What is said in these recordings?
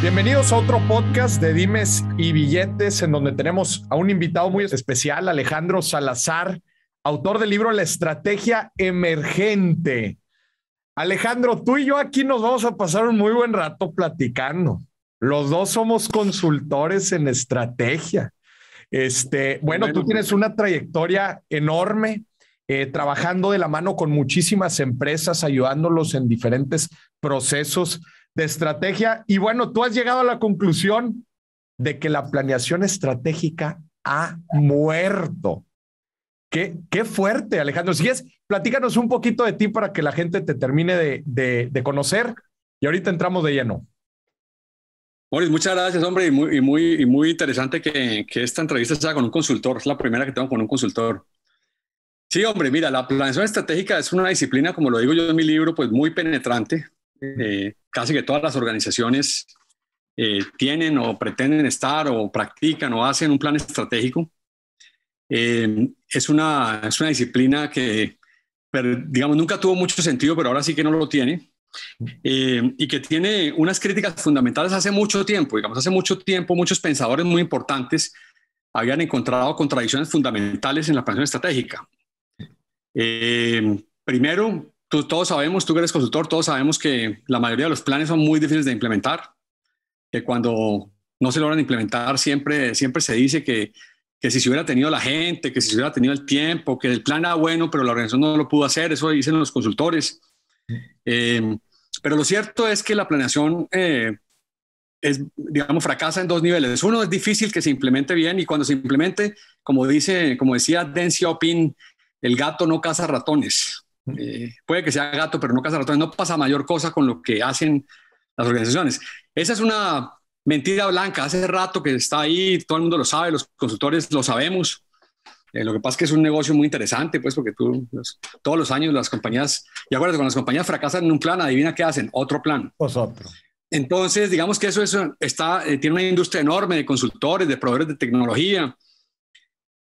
Bienvenidos a otro podcast de Dimes y Billetes, en donde tenemos a un invitado muy especial, Alejandro Salazar, autor del libro La Estrategia Emergente. Alejandro, tú y yo aquí nos vamos a pasar un muy buen rato platicando. Los dos somos consultores en estrategia. Este, bueno, tú tienes una trayectoria enorme eh, trabajando de la mano con muchísimas empresas, ayudándolos en diferentes procesos de estrategia. Y bueno, tú has llegado a la conclusión de que la planeación estratégica ha muerto. Qué, qué fuerte, Alejandro. Si es, platícanos un poquito de ti para que la gente te termine de, conocer y ahorita entramos de lleno. Boris, muchas gracias, hombre, y muy, muy, interesante que, esta entrevista sea con un consultor. Es la primera que tengo con un consultor. Sí, hombre, mira, la planeación estratégica es una disciplina, como lo digo yo en mi libro, pues muy penetrante, eh, casi que todas las organizaciones eh, tienen o pretenden estar o practican o hacen un plan estratégico. Eh, es, una, es una disciplina que, digamos, nunca tuvo mucho sentido, pero ahora sí que no lo tiene. Eh, y que tiene unas críticas fundamentales hace mucho tiempo, digamos, hace mucho tiempo muchos pensadores muy importantes habían encontrado contradicciones fundamentales en la planificación estratégica. primero, todos sabemos, tú que eres consultor, todos sabemos que la mayoría de los planes son muy difíciles de implementar, que cuando no se logran implementar siempre, siempre se dice que, que si se hubiera tenido la gente, que si se hubiera tenido el tiempo, que el plan era bueno, pero la organización no lo pudo hacer, eso dicen los consultores. Em, pero lo cierto es que la planeación, eh, es, digamos, fracasa en dos niveles. Uno es difícil que se implemente bien y cuando se implemente, como, dice, como decía Deng Opin, el gato no caza ratones. Eh, puede que sea gato, pero no casa No pasa mayor cosa con lo que hacen las organizaciones. Esa es una mentira blanca. Hace rato que está ahí, todo el mundo lo sabe, los consultores lo sabemos. Eh, lo que pasa es que es un negocio muy interesante, pues, porque tú todos los años las compañías, y acuérdate, cuando las compañías fracasan en un plan, adivina qué hacen, otro plan. Entonces, digamos que eso, eso está, eh, tiene una industria enorme de consultores, de proveedores de tecnología.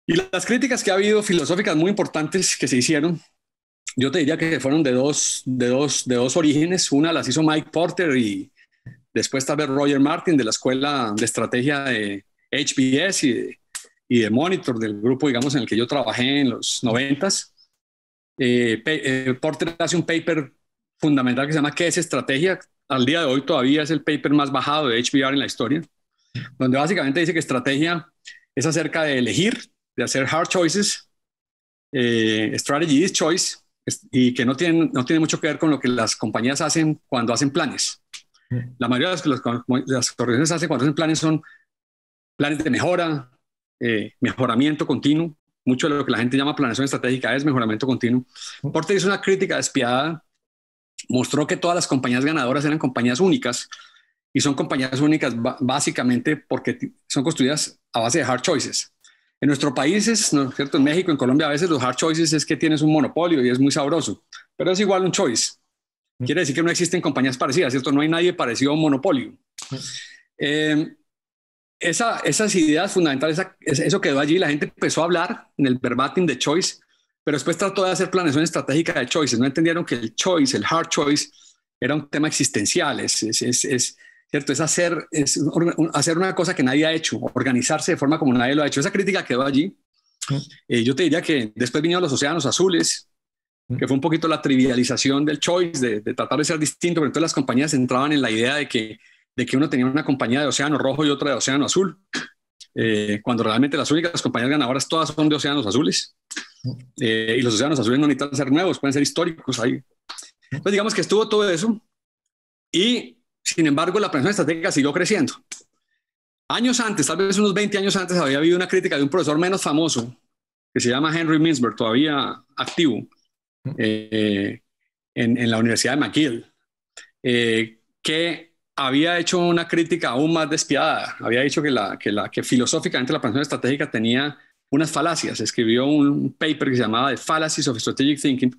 Y las críticas que ha habido filosóficas muy importantes que se hicieron yo te diría que fueron de dos, de dos, de dos orígenes. Una las hizo Mike Porter y después tal vez Roger Martin de la escuela de estrategia de HBS y de, Monitor, del grupo, digamos, en el que yo trabajé en los noventas. s eh, eh, Porter hace un paper fundamental que se llama ¿Qué es estrategia? Al día de hoy todavía es el paper más bajado de HBR en la historia, donde básicamente dice que estrategia es acerca de elegir, de hacer hard choices, eh, strategy is choice, y que no tienen, tiene mucho que ver con lo que las compañías hacen cuando hacen planes. Mm. La mayoría de las, las organizaciones hacen cuando hacen planes son planes de mejora, eh, mejoramiento continuo. Mucho de lo que la gente llama planeación estratégica es mejoramiento continuo. Mm. Porter hizo una crítica despiadada, mostró que todas las compañías ganadoras eran compañías únicas y son compañías únicas básicamente porque son construidas a base de hard choices. En nuestro país, ¿no es cierto? En México, en Colombia, a veces los hard choices es que tienes un monopolio y es muy sabroso, pero es igual un choice. Mm. Quiere decir que no existen compañías parecidas, ¿cierto? No hay nadie parecido a un monopolio. Mm. Eh, esas ideas fundamentales, eso quedó allí, la gente empezó a hablar en el verbatim de choice, pero después trató de hacer planeación estratégica de choices, no entendieron que el choice, el hard choice, era un tema existencial, es, es, ¿cierto? Es hacer, es hacer una cosa que nadie ha hecho, organizarse de forma como nadie lo ha hecho. Esa crítica quedó allí. Eh, yo te diría que después vinieron los océanos azules, que fue un poquito la trivialización del choice, de, tratar de ser distinto, pero todas las compañías entraban en la idea de que, de que uno tenía una compañía de océano rojo y otra de océano azul, eh, cuando realmente las únicas compañías ganadoras todas son de océanos azules. Eh, y los océanos azules no necesitan ser nuevos, pueden ser históricos ahí. Pues digamos que estuvo todo eso y sin embargo, la planeación estratégica siguió creciendo. Años antes, tal vez unos 20 años antes, había habido una crítica de un profesor menos famoso, que se llama Henry Minsberg, todavía activo, eh, en, la Universidad de McGill, eh, que había hecho una crítica aún más despiadada. Había dicho que, la, que, la, que filosóficamente la planeación estratégica tenía unas falacias. Escribió un paper que se llamaba The Fallacies of Strategic Thinking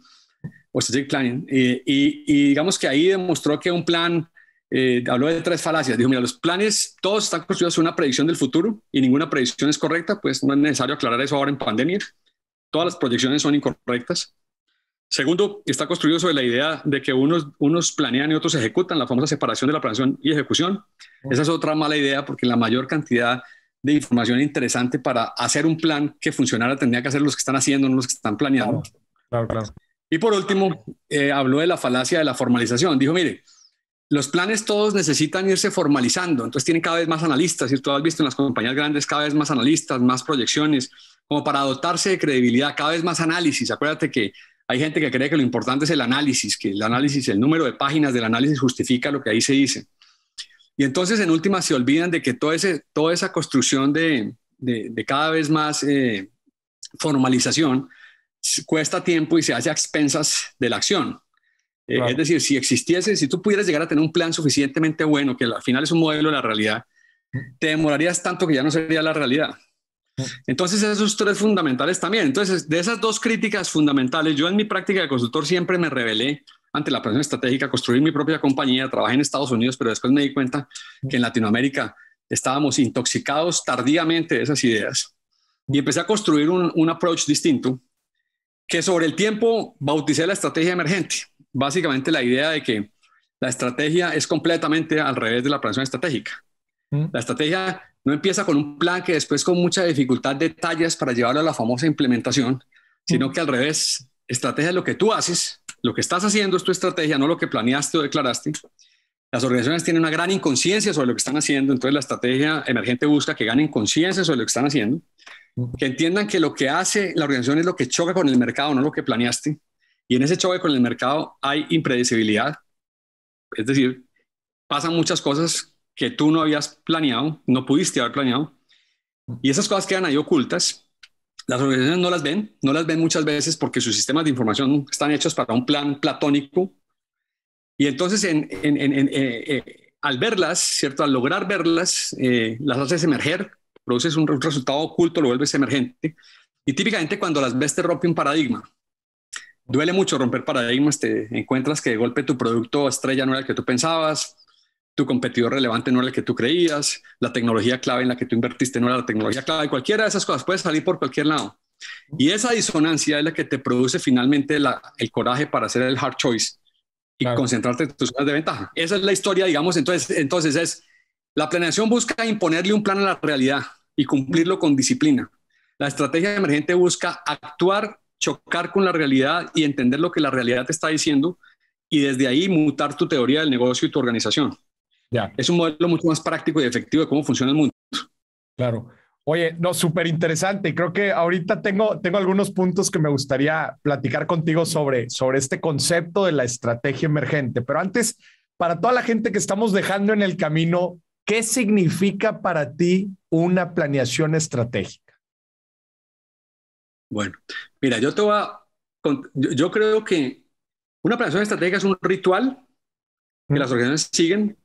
o Strategic Planning. Eh, y, y digamos que ahí demostró que un plan eh, habló de tres falacias. Dijo, mira, los planes, todos están construidos sobre una predicción del futuro y ninguna predicción es correcta, pues no es necesario aclarar eso ahora en pandemia. Todas las proyecciones son incorrectas. Segundo, está construido sobre la idea de que unos, unos planean y otros ejecutan, la famosa separación de la planeación y ejecución. Esa es otra mala idea porque la mayor cantidad de información interesante para hacer un plan que funcionara tendría que hacer los que están haciendo, no los que están planeando. Claro, claro, Y por último, eh, habló de la falacia de la formalización. Dijo, mire, los planes todos necesitan irse formalizando, entonces tienen cada vez más analistas, y tú has visto en las compañías grandes cada vez más analistas, más proyecciones, como para dotarse de credibilidad, cada vez más análisis. Acuérdate que hay gente que cree que lo importante es el análisis, que el análisis, el número de páginas del análisis justifica lo que ahí se dice. Y entonces en última se olvidan de que todo ese, toda esa construcción de, cada vez más eh, formalización cuesta tiempo y se hace a expensas de la acción. Eh, es decir, si existiese, si tú pudieras llegar a tener un plan suficientemente bueno, que al final es un modelo de la realidad, mm. te demorarías tanto que ya no sería la realidad. Mm. Entonces, esos tres fundamentales también. Entonces, de esas dos críticas fundamentales, yo en mi práctica de consultor siempre me revelé ante la presión estratégica, construir mi propia compañía, trabajé en Estados Unidos, pero después me di cuenta mm. que en Latinoamérica estábamos intoxicados tardíamente de esas ideas. Y empecé a construir un, un approach distinto que sobre el tiempo bauticé la estrategia emergente básicamente la idea de que la estrategia es completamente al revés de la planeación estratégica. Mm. La estrategia no empieza con un plan que después con mucha dificultad detallas para llevarlo a la famosa implementación, sino mm. que al revés, estrategia es lo que tú haces, lo que estás haciendo es tu estrategia, no lo que planeaste o declaraste. Las organizaciones tienen una gran inconsciencia sobre lo que están haciendo, entonces la estrategia emergente busca que ganen conciencia sobre lo que están haciendo, mm. que entiendan que lo que hace la organización es lo que choca con el mercado, no lo que planeaste, y en ese choque con el mercado hay impredecibilidad, es decir, pasan muchas cosas que tú no habías planeado, no pudiste haber planeado, y esas cosas quedan ahí ocultas. Las organizaciones no las ven, no las ven muchas veces porque sus sistemas de información están hechos para un plan platónico. Y entonces, eh, eh, al verlas, ¿cierto? Al lograr verlas, eh, las haces emerger, produces un resultado oculto, lo vuelves emergente. Y típicamente cuando las ves te rompe un paradigma duele mucho romper paradigmas, te encuentras que de golpe tu producto estrella no era el que tú pensabas, tu competidor relevante no era el que tú creías, la tecnología clave en la que tú invertiste no era la tecnología clave, cualquiera de esas cosas puede salir por cualquier lado. Y esa disonancia es la que te produce finalmente el coraje para hacer el hard choice y concentrarte en tus zonas de ventaja. Esa es la historia, digamos, entonces, entonces es, la planeación busca imponerle un plan a la realidad y cumplirlo con disciplina. La estrategia emergente busca actuar chocar con la realidad y entender lo que la realidad te está diciendo y desde ahí mutar tu teoría del negocio y tu organización. Ya. Es un modelo mucho más práctico y efectivo de cómo funciona el mundo. Claro. Oye, no, súper interesante. Creo que ahorita tengo, tengo algunos puntos que me gustaría platicar contigo sobre, sobre este concepto de la estrategia emergente. Pero antes, para toda la gente que estamos dejando en el camino, ¿qué significa para ti una planeación estratégica? Bueno, Mira, yo creo que una planeación estratégica es un ritual que las organizaciones siguen,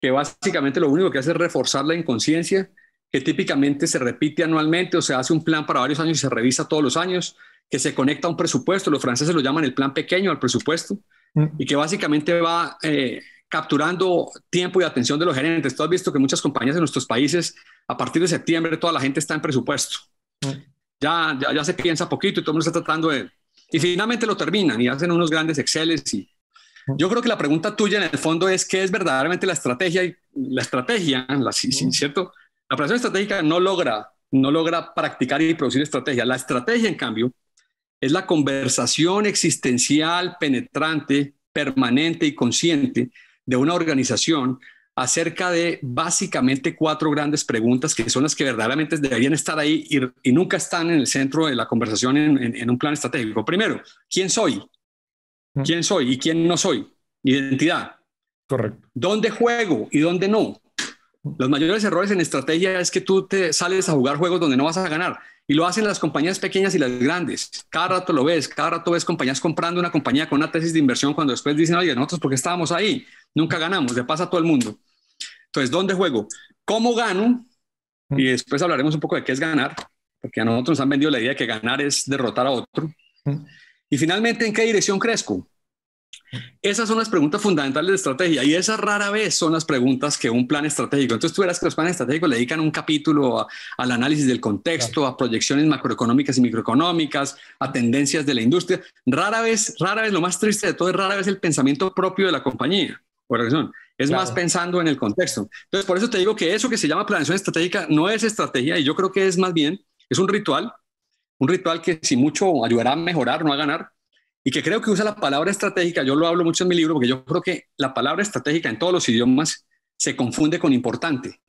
que básicamente lo único que hace es reforzar la inconsciencia, que típicamente se repite anualmente o se hace un plan para varios años y se revisa todos los años, que se conecta a un presupuesto, los franceses lo llaman el plan pequeño al presupuesto, mm. y que básicamente va eh, capturando tiempo y atención de los gerentes. Tú has visto que muchas compañías en nuestros países, a partir de septiembre, toda la gente está en presupuesto. Mm ya, se piensa poquito y todo el mundo está tratando de... Y finalmente lo terminan y hacen unos grandes Exceles y... Yo creo que la pregunta tuya en el fondo es qué es verdaderamente la estrategia la estrategia, ¿cierto? La operación estratégica no logra, no logra practicar y producir estrategia. La estrategia, en cambio, es la conversación existencial, penetrante, permanente y consciente de una organización acerca de básicamente cuatro grandes preguntas que son las que verdaderamente deberían estar ahí y, nunca están en el centro de la conversación en, en un plan estratégico. Primero, ¿quién soy? Mm. ¿Quién soy y quién no soy? Identidad. Correcto. ¿Dónde juego y dónde no? Los mayores errores en estrategia es que tú te sales a jugar juegos donde no vas a ganar. Y lo hacen las compañías pequeñas y las grandes. Cada rato lo ves, cada rato ves compañías comprando una compañía con una tesis de inversión cuando después dicen, oye, nosotros porque estábamos ahí, nunca ganamos, le pasa a todo el mundo. Entonces, ¿dónde juego? ¿Cómo gano? Y después hablaremos un poco de qué es ganar, porque a nosotros nos han vendido la idea de que ganar es derrotar a otro. Y finalmente, ¿en qué dirección crezco? Esas son las preguntas fundamentales de estrategia y esas rara vez son las preguntas que un plan estratégico. Entonces tú verás que los planes estratégicos le dedican un capítulo al análisis del contexto, a proyecciones macroeconómicas y microeconómicas, a tendencias de la industria. Rara vez, rara vez, lo más triste de todo es rara vez el pensamiento propio de la compañía. Por razón. Es más pensando en el contexto. Entonces, por eso te digo que eso que se llama planeación estratégica no es estrategia y yo creo que es más bien, es un ritual, un ritual que si mucho ayudará a mejorar, no a ganar, y que creo que usa la palabra estratégica, yo lo hablo mucho en mi libro, porque yo creo que la palabra estratégica en todos los idiomas se confunde con importante.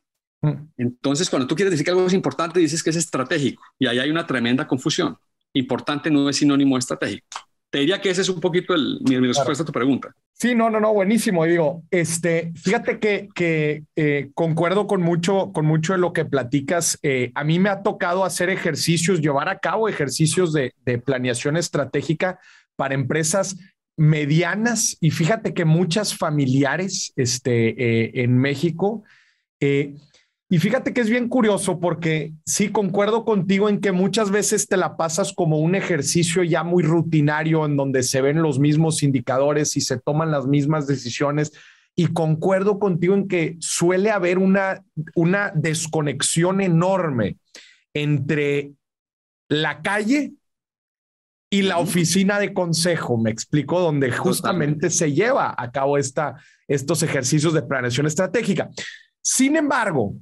Mm. Entonces, cuando tú quieres decir que algo es importante, dices que es estratégico, y ahí hay una tremenda confusión. Importante no es sinónimo de estratégico. Te diría que ese es un poquito el, mi, respuesta a tu pregunta. Sí, no, no, no, buenísimo. digo, este, fíjate que, eh, concuerdo con mucho, con mucho de lo que platicas. Eh, a mí me ha tocado hacer ejercicios, llevar a cabo ejercicios de, planeación estratégica para empresas medianas y fíjate que muchas familiares este, eh, en México y fíjate que es bien curioso porque sí concuerdo contigo en que muchas veces te la pasas como un ejercicio ya muy rutinario en donde se ven los mismos indicadores y se toman las mismas decisiones. Y concuerdo contigo en que suele haber una, una desconexión enorme entre la calle y la oficina de consejo, me explico, donde justamente se lleva a cabo esta, estos ejercicios de planeación estratégica. Sin embargo,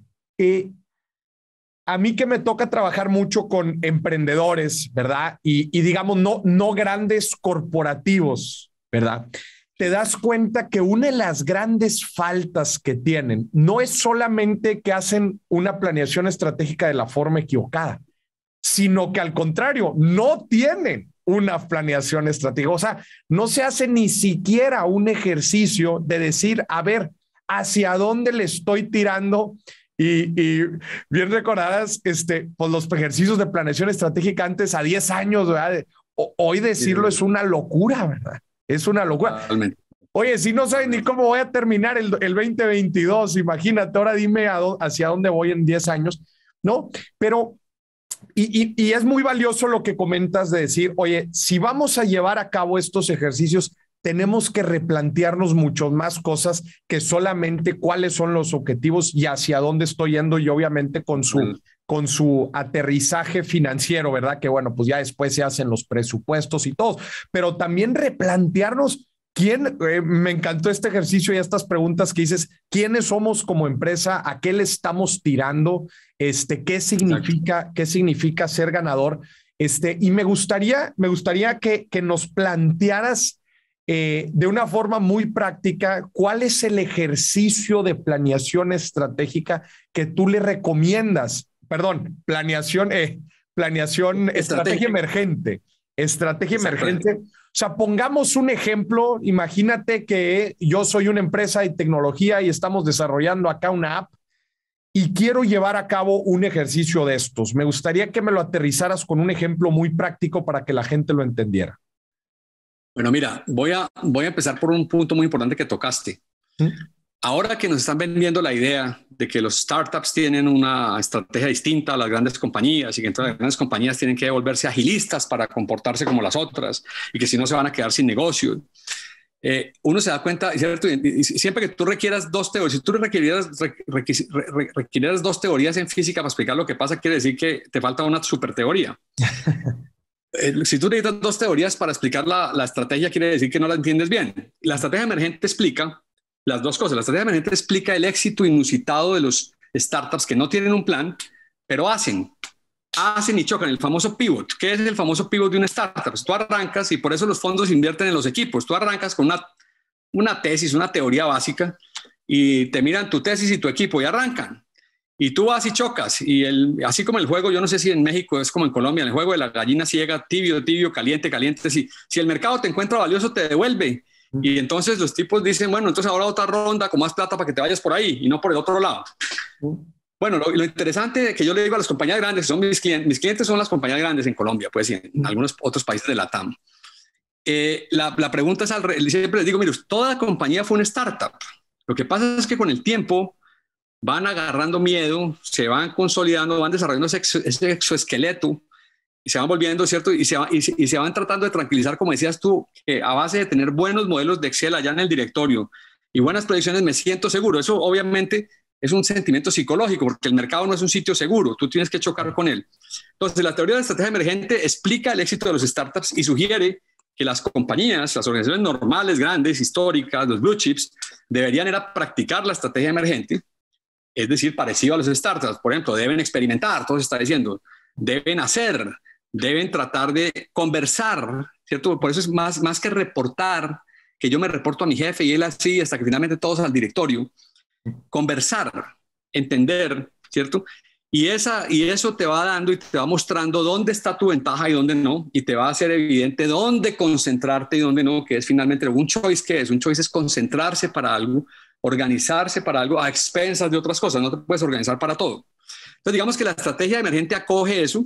a mí que me toca trabajar mucho con emprendedores, ¿verdad? Y, y, digamos, no, no grandes corporativos, ¿verdad? Te das cuenta que una de las grandes faltas que tienen no es solamente que hacen una planeación estratégica de la forma equivocada, sino que al contrario, no tienen una planeación estratégica. O sea, no se hace ni siquiera un ejercicio de decir, a ver, hacia dónde le estoy tirando y, bien recordadas, este, pues, los ejercicios de planeación estratégica antes a 10 años, ¿verdad? hoy decirlo es una locura, ¿verdad? Es una locura. Oye, si no saben ni cómo voy a terminar el, 2022, imagínate, ahora dime hacia dónde voy en 10 años, ¿no? Pero, y es muy valioso lo que comentas de decir, oye, si vamos a llevar a cabo estos ejercicios tenemos que replantearnos muchas más cosas que solamente cuáles son los objetivos y hacia dónde estoy yendo y obviamente con su, mm. con su aterrizaje financiero, ¿verdad? Que bueno, pues ya después se hacen los presupuestos y todo, pero también replantearnos ¿Quién? Eh, me encantó este ejercicio y estas preguntas que dices, ¿quiénes somos como empresa? ¿A qué le estamos tirando? Este, ¿qué significa, qué significa ser ganador? Este, y me gustaría, me gustaría que, que nos plantearas eh, de una forma muy práctica, ¿cuál es el ejercicio de planeación estratégica que tú le recomiendas? Perdón, planeación, eh, planeación, estrategia, estrategia emergente. Estrategia emergente. O sea, pongamos un ejemplo, imagínate que yo soy una empresa de tecnología y estamos desarrollando acá una app y quiero llevar a cabo un ejercicio de estos. Me gustaría que me lo aterrizaras con un ejemplo muy práctico para que la gente lo entendiera. Bueno, mira, voy a, voy a empezar por un punto muy importante que tocaste. ¿Mm? Ahora que nos están vendiendo la idea de que los startups tienen una estrategia distinta a las grandes compañías y que entonces las grandes compañías tienen que volverse agilistas para comportarse como las otras y que si no se van a quedar sin negocio, eh, uno se da cuenta, siempre que tú requieras dos teorías, si tú requirieras, dos teorías en física para explicar lo que pasa, quiere decir que te falta una super teoría. Eh, si tú necesitas dos teorías para explicar la, estrategia, quiere decir que no la entiendes bien. La estrategia emergente explica las dos cosas. La estrategia emergente explica el éxito inusitado de los startups que no tienen un plan, pero hacen. Hacen y chocan el famoso pivot. ¿Qué es el famoso pivot de una startup? tú arrancas y por eso los fondos invierten en los equipos. Tú arrancas con una tesis, una teoría básica y te miran tu tesis y tu equipo y arrancan y tú vas y chocas. Y el, así como el juego, yo no sé si en México es como en Colombia, el juego de la gallina ciega, tibio, tibio, caliente, caliente. Si, si el mercado te encuentra valioso, te devuelve. Y entonces los tipos dicen, bueno, entonces ahora otra ronda con más plata para que te vayas por ahí y no por el otro lado. Bueno, lo, interesante que yo le digo a las compañías grandes, son mis clientes, mis clientes son las compañías grandes en Colombia, pues, en algunos otros países de la TAM. Eh, la, pregunta es, al, siempre les digo, mira, toda compañía fue una startup. Lo que pasa es que con el tiempo van agarrando miedo, se van consolidando, van desarrollando ese, exoesqueleto y se van volviendo, ¿cierto? Y se, van tratando de tranquilizar, como decías tú, eh, a base de tener buenos modelos de Excel allá en el directorio y buenas predicciones me siento seguro. Eso obviamente es un sentimiento psicológico, porque el mercado no es un sitio seguro, tú tienes que chocar con él. Entonces, la teoría de la estrategia emergente explica el éxito de los startups y sugiere que las compañías, las organizaciones normales, grandes, históricas, los blue chips, deberían era practicar la estrategia emergente es decir, parecido a los startups. Por ejemplo, deben experimentar, todo se está diciendo, deben hacer, deben tratar de conversar, ¿cierto? Por eso es más, más que reportar, que yo me reporto a mi jefe y él así, hasta que finalmente todos al directorio, conversar, entender, ¿cierto? Y, esa, y eso te va dando y te va mostrando dónde está tu ventaja y dónde no, y te va a hacer evidente dónde concentrarte y dónde no, que es finalmente un choice, que es? Un choice es concentrarse para algo, organizarse para algo a expensas de otras cosas, no te puedes organizar para todo. Entonces, digamos que la estrategia emergente acoge eso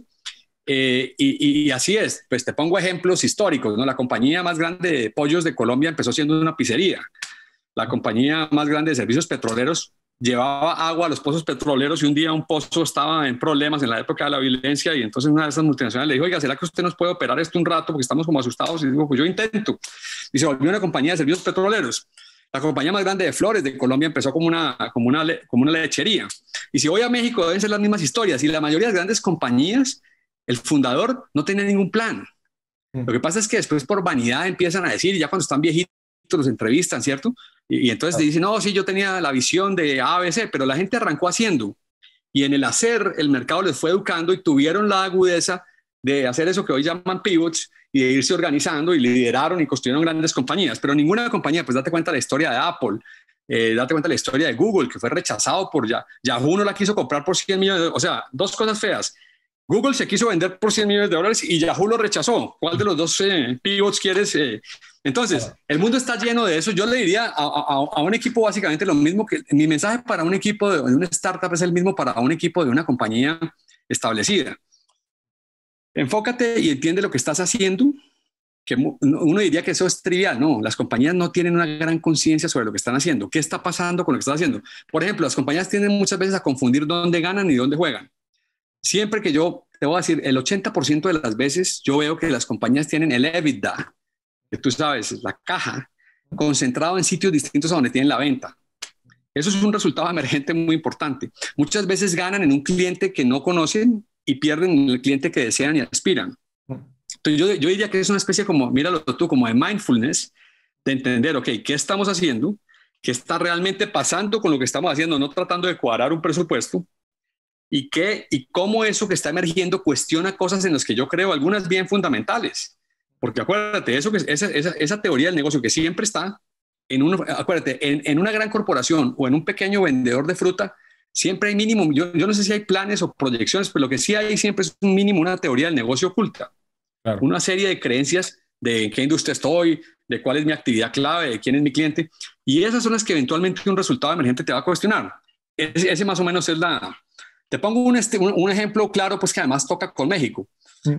eh, y, así es. Pues te pongo ejemplos históricos, ¿no? La compañía más grande de pollos de Colombia empezó siendo una pizzería. La compañía más grande de servicios petroleros llevaba agua a los pozos petroleros y un día un pozo estaba en problemas en la época de la violencia y entonces una de esas multinacionales le dijo, oiga, ¿será que usted nos puede operar esto un rato porque estamos como asustados? Y digo, pues yo intento. Y se volvió una compañía de servicios petroleros. La compañía más grande de flores de Colombia empezó como una, como como una lechería. Y si voy a México, deben ser las mismas historias. Y la mayoría de las grandes compañías, el fundador no tenía ningún plan. Lo que pasa es que después por vanidad empiezan a decir, ya cuando están viejitos los entrevistan, ¿cierto? Y, entonces te dicen, no, sí, yo tenía la visión de ABC, pero la gente arrancó haciendo. Y en el hacer, el mercado les fue educando y tuvieron la agudeza de hacer eso que hoy llaman pivots y de irse organizando y lideraron y construyeron grandes compañías, pero ninguna compañía, pues date cuenta de la historia de Apple, eh, date cuenta de la historia de Google, que fue rechazado por ya, Yahoo no la quiso comprar por 100 millones, de, o sea, dos cosas feas. Google se quiso vender por 100 millones de dólares y Yahoo lo rechazó. ¿Cuál de los dos eh, pivots quieres? Eh? Entonces, el mundo está lleno de eso. Yo le diría a, un equipo básicamente lo mismo que mi mensaje para un equipo de una startup es el mismo para un equipo de una compañía establecida. Enfócate y entiende lo que estás haciendo, que uno diría que eso es trivial, no, las compañías no tienen una gran conciencia sobre lo que están haciendo, qué está pasando con lo que están haciendo. Por ejemplo, las compañías tienden muchas veces a confundir dónde ganan y dónde juegan. Siempre que yo, te voy a decir, el 80% de las veces yo veo que las compañías tienen el EBITDA, que tú sabes, la caja, concentrado en sitios distintos a donde tienen la venta. Eso es un resultado emergente muy importante. Muchas veces ganan en un cliente que no conocen y pierden el cliente que desean y aspiran. Mm. Entonces yo, diría que es una especie como, míralo tú, como de mindfulness, de entender, ok, ¿qué estamos haciendo? ¿Qué está realmente pasando con lo que estamos haciendo? No tratando de cuadrar un presupuesto. ¿Y, qué, y cómo eso que está emergiendo cuestiona cosas en las que yo creo, algunas bien fundamentales. Porque acuérdate, eso que, esa, esa, teoría del negocio que siempre está, en acuérdate, en una gran corporación o en un pequeño vendedor de fruta, siempre hay mínimo, yo, no sé si hay planes o proyecciones, pero lo que sí hay siempre es un mínimo, una teoría del negocio oculta, una serie de creencias de en qué industria estoy, de cuál es mi actividad clave, de quién es mi cliente, y esas son las que eventualmente un resultado emergente te va a cuestionar. Ese, más o menos es la... Te pongo este, un, ejemplo claro, pues que además toca con México. Sí.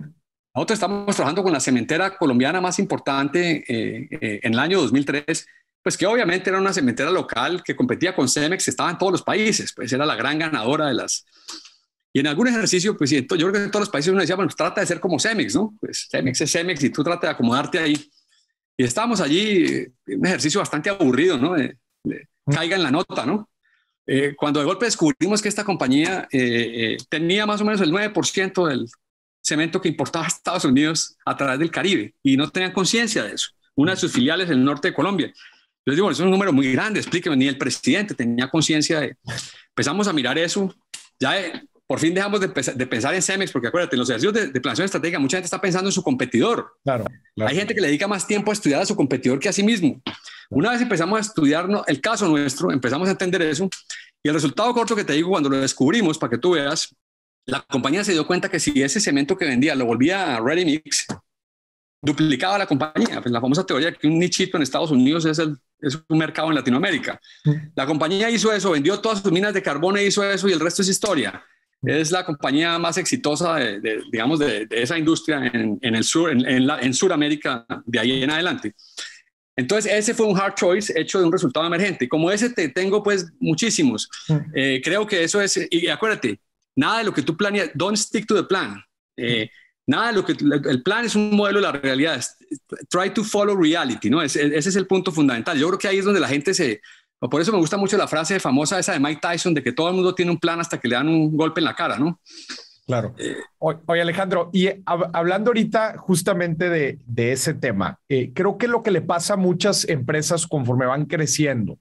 Nosotros estamos trabajando con la cementera colombiana más importante eh, eh, en el año 2003 pues que obviamente era una cementera local que competía con Cemex, estaba en todos los países, pues era la gran ganadora de las... Y en algún ejercicio, pues yo creo que en todos los países uno decía, bueno, pues trata de ser como Cemex, ¿no? Pues Cemex es Cemex y tú trata de acomodarte ahí. Y estábamos allí, eh, un ejercicio bastante aburrido, ¿no? caiga en la nota, ¿no? Eh, cuando de golpe descubrimos que esta compañía eh, tenía más o menos el 9% del cemento que importaba a Estados Unidos a través del Caribe y no tenían conciencia de eso. Una de sus filiales en el norte de Colombia les digo, es un número muy grande, explíqueme, ni el presidente tenía conciencia de... Empezamos a mirar eso, ya eh, por fin dejamos de, pensar en Cemex, porque acuérdate, en los ejercicios de, de, estratégica mucha gente está pensando en su competidor. Claro, Hay gente que le dedica más tiempo a estudiar a su competidor que a sí mismo. Una vez empezamos a estudiar el caso nuestro, empezamos a entender eso, y el resultado corto que te digo cuando lo descubrimos, para que tú veas, la compañía se dio cuenta que si ese cemento que vendía lo volvía a ready mix, duplicaba la compañía. Pues la famosa teoría que un nichito en Estados Unidos es, el, es un mercado en Latinoamérica. La compañía hizo eso, vendió todas sus minas de carbón e hizo eso y el resto es historia. Es la compañía más exitosa, de, digamos, de, esa industria en, en el sur, en, Sudamérica, de ahí en adelante. Entonces, ese fue un hard choice hecho de un resultado emergente. Como ese te tengo, pues, muchísimos. Eh, creo que eso es, y acuérdate, nada de lo que tú planeas, don't stick to the plan. Eh, Nada, lo que, el plan es un modelo de la realidad. try to follow reality, ¿no? ese es el punto fundamental. Yo creo que ahí es donde la gente se... Por eso me gusta mucho la frase famosa esa de Mike Tyson, de que todo el mundo tiene un plan hasta que le dan un golpe en la cara, ¿no? Claro. Eh, oye, Alejandro, y hablando ahorita justamente de, ese tema, eh, creo que lo que le pasa a muchas empresas conforme van creciendo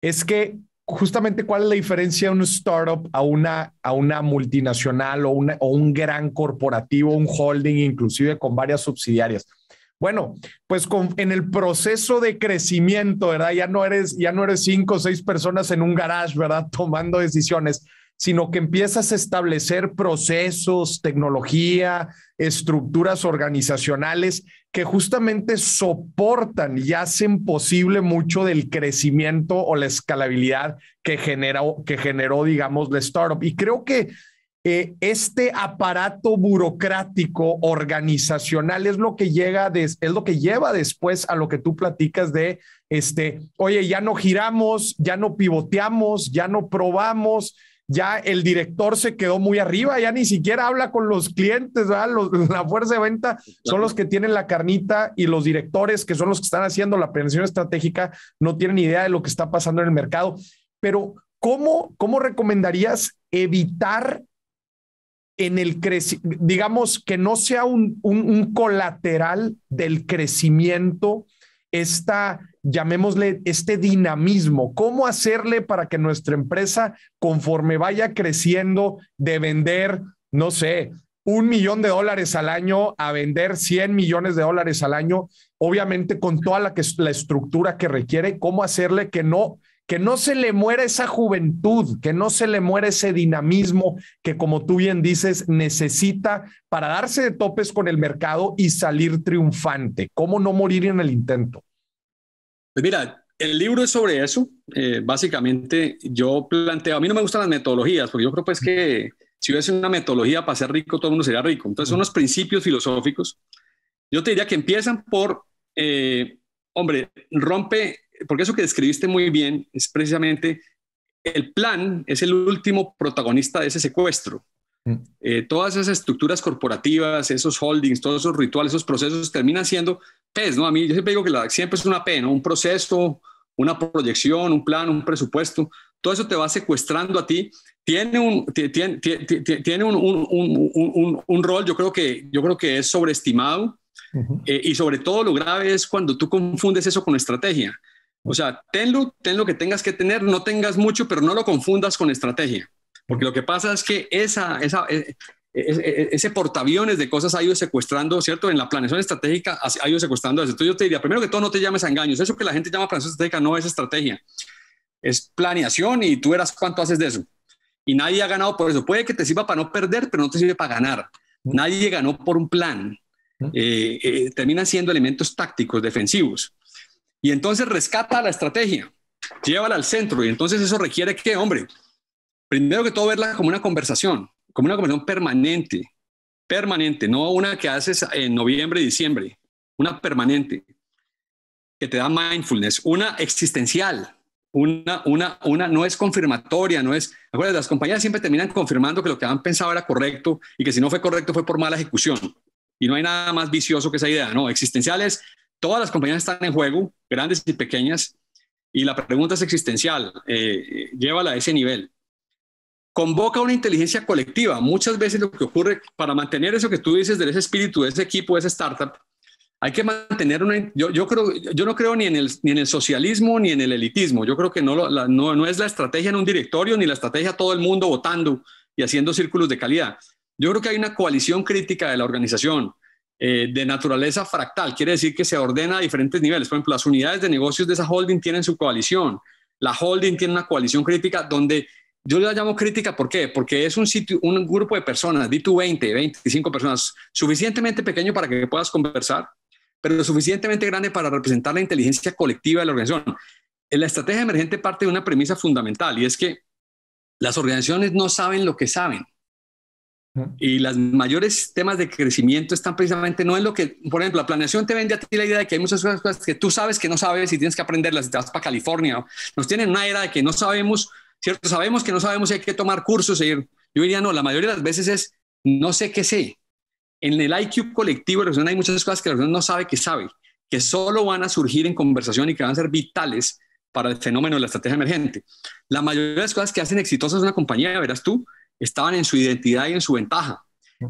es que justamente cuál es la diferencia de un startup a una, a una multinacional o, o un gran corporativo, un holding, inclusive con varias subsidiarias. Bueno, pues en el proceso de crecimiento, ¿verdad? Ya no eres, ya no eres cinco o seis personas en un garage, ¿verdad? Tomando decisiones, sino que empiezas a establecer procesos, tecnología, estructuras organizacionales que justamente soportan y hacen posible mucho del crecimiento o la escalabilidad que, que generó, digamos, la startup. Y creo que eh, este aparato burocrático organizacional es lo que llega es lo que lleva después a lo que tú platicas de este oye ya no giramos ya no pivoteamos ya no probamos ya el director se quedó muy arriba, ya ni siquiera habla con los clientes, la fuerza de venta son los que tienen la carnita y los directores, que son los que están haciendo la planeación estratégica, no tienen idea de lo que está pasando en el mercado. Pero, ¿cómo, cómo recomendarías evitar en el crecimiento, digamos, que no sea un colateral del crecimiento? esta, llamémosle, este dinamismo? ¿Cómo hacerle para que nuestra empresa, conforme vaya creciendo, de vender, no sé, un millón de dólares al año a vender 100 millones de dólares al año, obviamente con toda la, que, la estructura que requiere, cómo hacerle que no que no se le muera esa juventud, que no se le muera ese dinamismo que, como tú bien dices, necesita para darse de topes con el mercado y salir triunfante. ¿Cómo no morir en el intento? Pues mira, el libro es sobre eso. Eh, básicamente, yo planteo, a mí no me gustan las metodologías, porque yo creo pues que si hubiese una metodología para ser rico, todo el mundo sería rico. Entonces, son los principios filosóficos. Yo te diría que empiezan por, eh, hombre, rompe porque eso que describiste muy bien es precisamente el plan, es el último protagonista de ese secuestro. Mm. Eh, todas esas estructuras corporativas, esos holdings, todos esos rituales, esos procesos terminan siendo PES, A mí yo siempre digo que siempre es una P, Un proceso, una proyección, un plan, un presupuesto, todo eso te va secuestrando a ti. Tiene un, tiene, tiene un, rol, yo creo que, yo creo que es sobreestimado eh, y sobre todo lo grave es cuando tú confundes eso con estrategia. O sea, tenlo, ten lo que tengas que tener, no tengas mucho, pero no lo confundas con estrategia. Porque lo que pasa es que esa, e, e, e, ese, portaaviones de cosas ha ido secuestrando, ¿cierto? En la planeación estratégica ha ido secuestrando eso. Entonces yo te diría, primero que todo, no te llames a engaños. Eso que la gente llama planeación estratégica no es estrategia. Es planeación y tú eras cuánto haces de eso. Y nadie ha ganado por eso. Puede que te sirva para no perder, pero no te sirve para ganar. Nadie ganó por un plan. Eh, eh, terminan siendo elementos tácticos, defensivos. Y entonces rescata la estrategia, llévala al centro. Y entonces eso requiere que, hombre, primero que todo verla como una conversación, como una conversación permanente, permanente, no una que haces en noviembre, y diciembre, una permanente, que te da mindfulness, una existencial, una, una, una no es confirmatoria, no es, acuérdate, las compañías siempre terminan confirmando que lo que han pensado era correcto y que si no fue correcto fue por mala ejecución. Y no hay nada más vicioso que esa idea, ¿no? existenciales todas las compañías están en juego, grandes y pequeñas, y la pregunta es existencial, eh, llévala a ese nivel. Convoca una inteligencia colectiva. Muchas veces lo que ocurre para mantener eso que tú dices de ese espíritu, de ese equipo, de esa startup, hay que mantener una... Yo, no creo ni en, el, socialismo ni en el elitismo. Yo creo que no, no es la estrategia en un directorio ni la estrategia todo el mundo votando y haciendo círculos de calidad. Yo creo que hay una coalición crítica de la organización eh, de naturaleza fractal, quiere decir que se ordena a diferentes niveles. Por ejemplo, las unidades de negocios de esa holding tienen su coalición. La holding tiene una coalición crítica donde yo la llamo crítica, ¿por qué? Porque es un, sitio, un grupo de personas, de 20, 25 personas, suficientemente pequeño para que puedas conversar, pero suficientemente grande para representar la inteligencia colectiva de la organización. La estrategia emergente parte de una premisa fundamental y es que las organizaciones no saben lo que saben. Y los mayores temas de crecimiento están precisamente no es lo que, por ejemplo, la planeación te vende a ti la idea de que hay muchas cosas que tú sabes que no sabes y tienes que aprenderlas si te vas para California. Nos tienen una era de que no sabemos, ¿cierto? Sabemos que no sabemos y hay que tomar cursos. Yo diría, no, la mayoría de las veces es no sé qué sé. En el IQ colectivo de hay muchas cosas que la persona no sabe que sabe, que solo van a surgir en conversación y que van a ser vitales para el fenómeno de la estrategia emergente. La mayoría de las cosas que hacen exitosas una compañía, verás tú, estaban en su identidad y en su ventaja.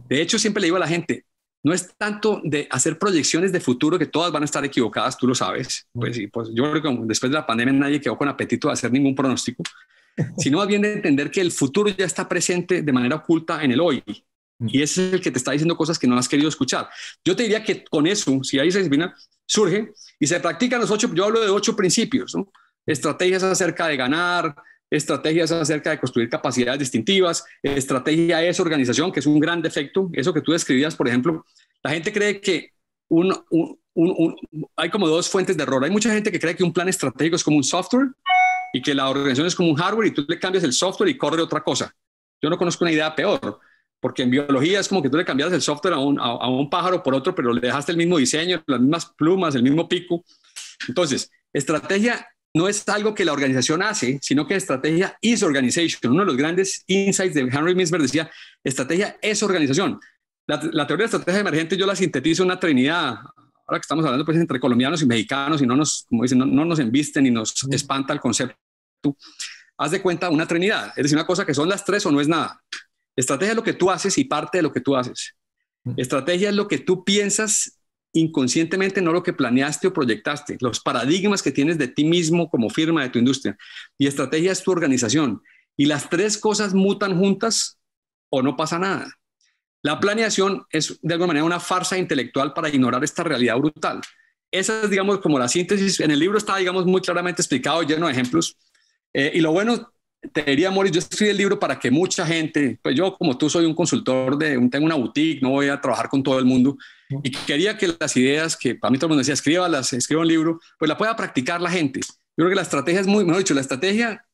De hecho, siempre le digo a la gente, no es tanto de hacer proyecciones de futuro que todas van a estar equivocadas, tú lo sabes. Pues, pues yo creo que después de la pandemia nadie quedó con apetito de hacer ningún pronóstico, sino más bien de entender que el futuro ya está presente de manera oculta en el hoy. Y es el que te está diciendo cosas que no has querido escuchar. Yo te diría que con eso, si ahí se disciplina, surge y se practican los ocho, yo hablo de ocho principios, estrategias acerca de ganar, estrategias acerca de construir capacidades distintivas. Estrategia es organización, que es un gran defecto. Eso que tú describías, por ejemplo, la gente cree que hay como dos fuentes de error. Hay mucha gente que cree que un plan estratégico es como un software y que la organización es como un hardware y tú le cambias el software y corre otra cosa. Yo no conozco una idea peor, porque en biología es como que tú le cambias el software a un, a un pájaro por otro, pero le dejaste el mismo diseño, las mismas plumas, el mismo pico. Entonces, estrategia no es algo que la organización hace, sino que estrategia es organización. Uno de los grandes insights de Henry Mintzberg decía, estrategia es organización. La, teoría de estrategia emergente yo la sintetizo en una trinidad, ahora que estamos hablando pues, entre colombianos y mexicanos y no nos, como dicen, no, nos embisten y nos espanta el concepto. Haz de cuenta una trinidad, es decir, una cosa que son las tres o no es nada. Estrategia es lo que tú haces y parte de lo que tú haces. Estrategia es lo que tú piensas inconscientemente, no lo que planeaste o proyectaste, los paradigmas que tienes de ti mismo como firma de tu industria. Y estrategia es tu organización. Y las tres cosas mutan juntas o no pasa nada. La planeación es de alguna manera una farsa intelectual para ignorar esta realidad brutal. Esa es, digamos, como la síntesis. En el libro está, digamos, muy claramente explicado, lleno de ejemplos. Eh, y lo bueno, te diría, Moris, yo escribí el libro para que mucha gente, pues yo como tú soy un consultor, de, tengo una boutique, no voy a trabajar con todo el mundo, y quería que las ideas que para mí todo el mundo decía, escríbalas, escriba un libro, pues la pueda practicar la gente. Yo creo que la estrategia es muy, mejor dicho, la estrategia,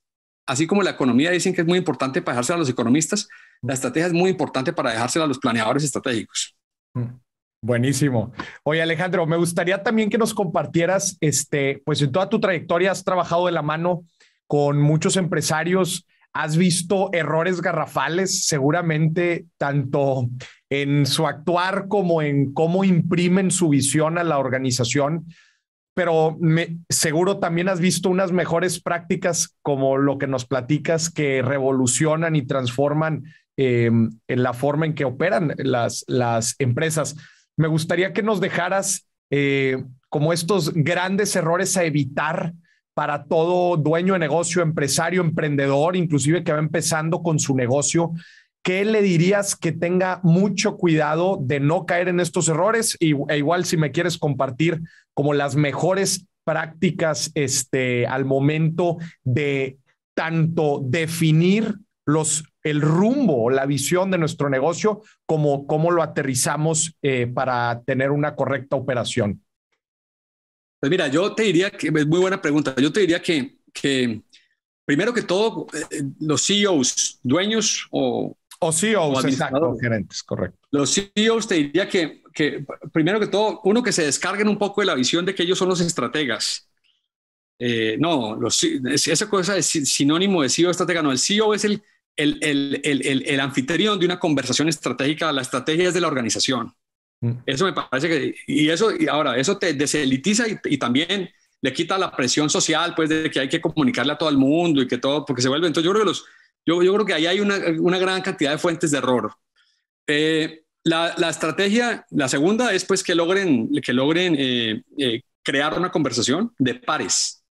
así como la economía dicen que es muy importante para dejársela a los economistas, la estrategia es muy importante para dejársela a los planeadores estratégicos. Mm, buenísimo. Oye, Alejandro, me gustaría también que nos compartieras, este, pues en toda tu trayectoria has trabajado de la mano con muchos empresarios, has visto errores garrafales, seguramente tanto en su actuar como en cómo imprimen su visión a la organización, pero seguro también has visto unas mejores prácticas como lo que nos platicas que revolucionan y transforman em, en la forma en que operan las, empresas. Me gustaría que nos dejaras eh, como estos grandes errores a evitar para todo dueño de negocio, empresario, emprendedor, inclusive que va empezando con su negocio ¿qué le dirías que tenga mucho cuidado de no caer en estos errores? Y, e igual si me quieres compartir como las mejores prácticas este, al momento de tanto definir los, el rumbo, la visión de nuestro negocio, como cómo lo aterrizamos eh, para tener una correcta operación. Pues mira, yo te diría que es muy buena pregunta. Yo te diría que, que primero que todo, eh, los CEOs, dueños o, o CEOs, o exacto, gerentes, correcto. Los CEOs te diría que, que, primero que todo, uno que se descarguen un poco de la visión de que ellos son los estrategas. Eh, no, esa cosa es sinónimo de CEO estratega. No, el CEO es el, el, el, anfitrión de una conversación estratégica. La estrategia es de la organización. Mm. Eso me parece que, y eso, y ahora, eso te deselitiza y, y también le quita la presión social, pues, de que hay que comunicarle a todo el mundo y que todo, porque se vuelve. Entonces, yo creo que los, yo, yo creo que ahí hay una, una, gran cantidad de fuentes de error. Eh, la, la, estrategia, la segunda es pues que logren, que logren eh, eh, crear una conversación de pares.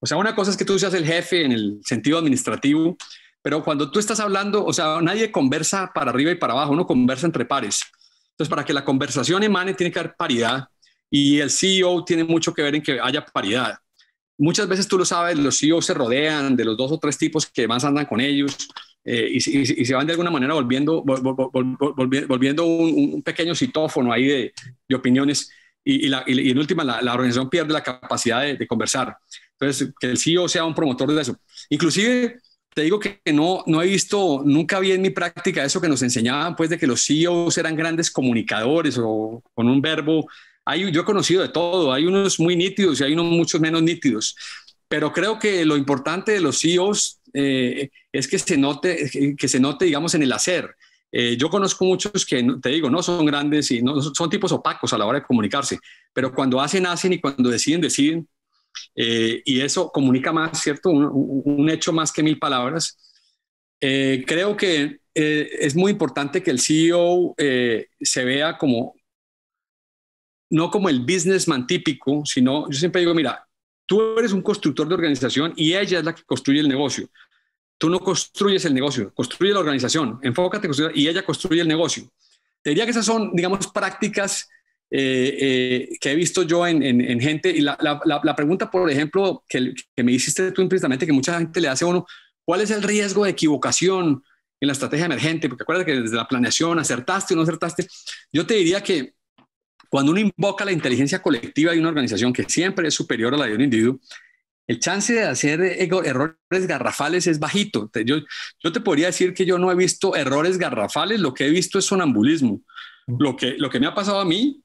O sea, una cosa es que tú seas el jefe en el sentido administrativo, pero cuando tú estás hablando, o sea, nadie conversa para arriba y para abajo, uno conversa entre pares. Entonces, para que la conversación emane, tiene que haber paridad y el CEO tiene mucho que ver en que haya paridad muchas veces tú lo sabes, los CEOs se rodean de los dos o tres tipos que más andan con ellos eh, y, se van de alguna manera volviendo, volviendo un, pequeño citófono ahí de, opiniones y, en última la, organización pierde la capacidad de, conversar. Entonces, que el CEO sea un promotor de eso. Inclusive, te digo que no, no he visto, nunca vi en mi práctica eso que nos enseñaban, pues de que los CEOs eran grandes comunicadores o con un verbo yo he conocido de todo, hay unos muy nítidos y hay unos muchos menos nítidos, pero creo que lo importante de los CEOs eh, es que se, note, que se note, digamos, en el hacer. Eh, yo conozco muchos que, te digo, no son grandes y no son tipos opacos a la hora de comunicarse, pero cuando hacen, hacen y cuando deciden, deciden. Eh, y eso comunica más, ¿cierto? Un, un hecho más que mil palabras. creo que es muy importante que el CEO se vea como, no como el businessman típico, sino yo siempre digo, mira, tú eres un constructor de organización y ella es la que construye el negocio. Tú no construyes el negocio, construye la organización, enfócate y ella construye el negocio. Te diría que esas son, digamos, prácticas eh, eh, que he visto yo en, gente. Y la, pregunta, por ejemplo, que, me hiciste tú implícitamente, que mucha gente le hace a uno, ¿cuál es el riesgo de equivocación en la estrategia emergente? Porque acuérdate que desde la planeación acertaste o no acertaste. Yo te diría que cuando uno invoca la inteligencia colectiva de una organización que siempre es superior a la de un individuo, el chance de hacer eh, errores garrafales es bajito. Yo, te podría decir que yo no he visto errores garrafales, lo que he visto es sonambulismo. Lo que, lo que me ha pasado a mí,